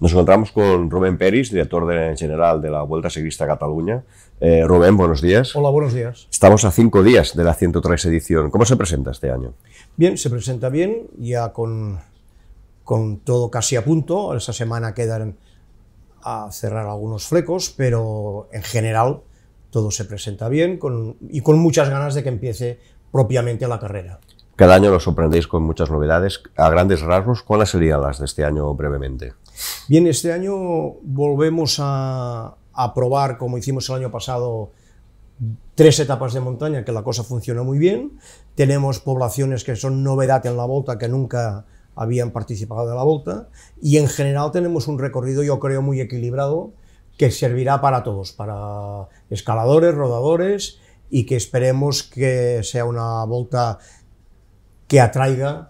Nos encontramos con Rubén Peris, director de, general de la Vuelta Ciclista Cataluña. Eh, Rubén, buenos días. Hola, buenos días. Estamos a cinco días de la 103 edición. ¿Cómo se presenta este año? Bien, se presenta bien, ya con, con todo casi a punto. Esta semana quedan a cerrar algunos flecos, pero en general todo se presenta bien y con muchas ganas de que empiece propiamente la carrera. Cada año lo sorprendéis con muchas novedades. A grandes rasgos, ¿cuáles serían las de este año brevemente? Bien, este año volvemos a, probar, como hicimos el año pasado, tres etapas de montaña, que la cosa funciona muy bien. Tenemos poblaciones que son novedad en la volta, que nunca habían participado de la volta. Y en general tenemos un recorrido, yo creo, muy equilibrado, que servirá para todos, para escaladores, rodadores, y que esperemos que sea una volta que atraiga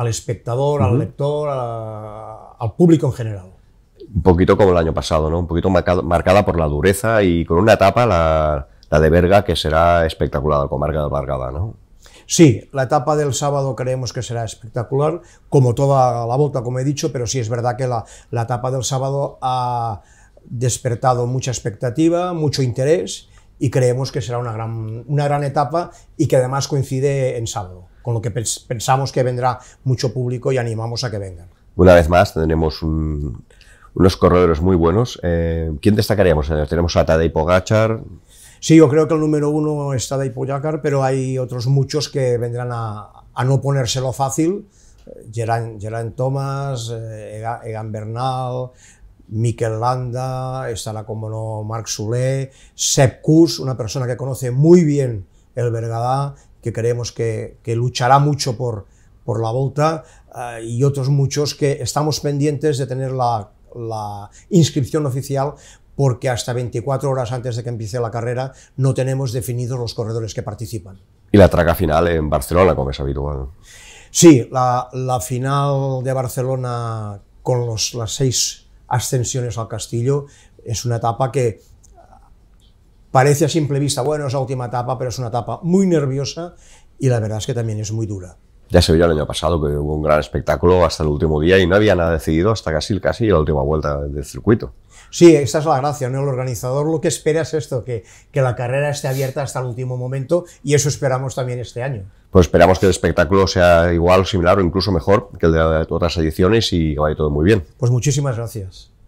al espectador, al lector, al público en general? Un poquito como el año pasado, ¿no? Un poquito marcada por la dureza y con una etapa, la, de Verga que será espectacular, la comarca de Bargada, ¿no? Sí, la etapa del sábado creemos que será espectacular, como toda la vuelta, como he dicho, pero sí es verdad que la, la etapa del sábado ha despertado mucha expectativa, mucho interés y creemos que será una gran, una gran etapa y que además coincide en sábado con lo que pensamos que vendrá mucho público y animamos a que vengan. Una vez más, tenemos unos corredores muy buenos. Eh, ¿Quién destacaríamos? Eh, tenemos a Tadej Pogachar. Sí, yo creo que el número uno es Tadej Pogachar, pero hay otros muchos que vendrán a, no ponérselo fácil. Eh, Geran Thomas, Egan Bernal, Mikel Landa, estará como no Marc Soulet, Sepp Kuss, una persona que conoce muy bien el Bergadá que creemos que, luchará mucho por, por la vuelta eh, y otros muchos que estamos pendientes de tener la, inscripción oficial porque hasta 24 horas antes de que empiece la carrera no tenemos definidos los corredores que participan. Y la traca final en Barcelona, como es habitual. Sí, la, final de Barcelona con las seis ascensiones al castillo es una etapa que Parece a simple vista, bueno, es la última etapa, pero es una etapa muy nerviosa y la verdad es que también es muy dura. Ya se vio el año pasado que hubo un gran espectáculo hasta el último día y no había nada decidido hasta casi, casi la última vuelta del circuito. Sí, esa es la gracia, ¿no? El organizador lo que espera es esto, que, que la carrera esté abierta hasta el último momento y eso esperamos también este año. Pues esperamos que el espectáculo sea igual, similar o incluso mejor que el de otras ediciones y que vaya todo muy bien. Pues muchísimas gracias.